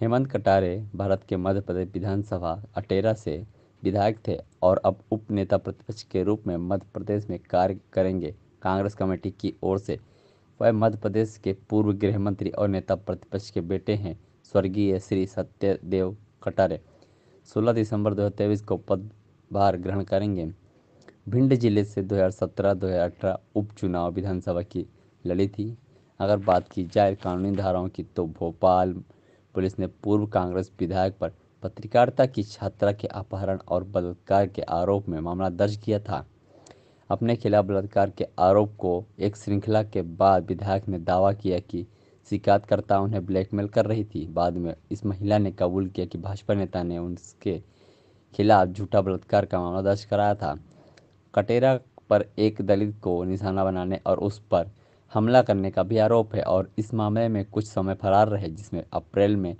हेमंत कटारे भारत के मध्य प्रदेश विधानसभा अटेरा से विधायक थे और अब उपनेता प्रतिपक्ष के रूप में मध्य प्रदेश में कार्य करेंगे कांग्रेस कमेटी की ओर से वह मध्य प्रदेश के पूर्व गृह मंत्री और नेता प्रतिपक्ष के बेटे हैं स्वर्गीय श्री सत्यदेव कटारे 16 दिसंबर 2023 को पदभार ग्रहण करेंगे भिंड जिले से 2017-2018 उपचुनाव विधानसभा की लड़ी थी अगर बात की जाए कानूनी धाराओं की तो भोपाल पुलिस ने पूर्व कांग्रेस विधायक पर पत्रकारिता की छात्रा के अपहरण और बलात्कार के आरोप में मामला दर्ज किया था अपने खिलाफ बलात्कार के आरोप को एक श्रृंखला के बाद विधायक ने दावा किया कि शिकायतकर्ता उन्हें ब्लैकमेल कर रही थी बाद में इस महिला ने कबूल किया कि भाजपा नेता ने उनके खिलाफ झूठा बलात्कार का मामला दर्ज कराया था कटेरा पर एक दलित को निशाना बनाने और उस पर हमला करने का भी आरोप है और इस मामले में कुछ समय फरार रहे जिसमें अप्रैल में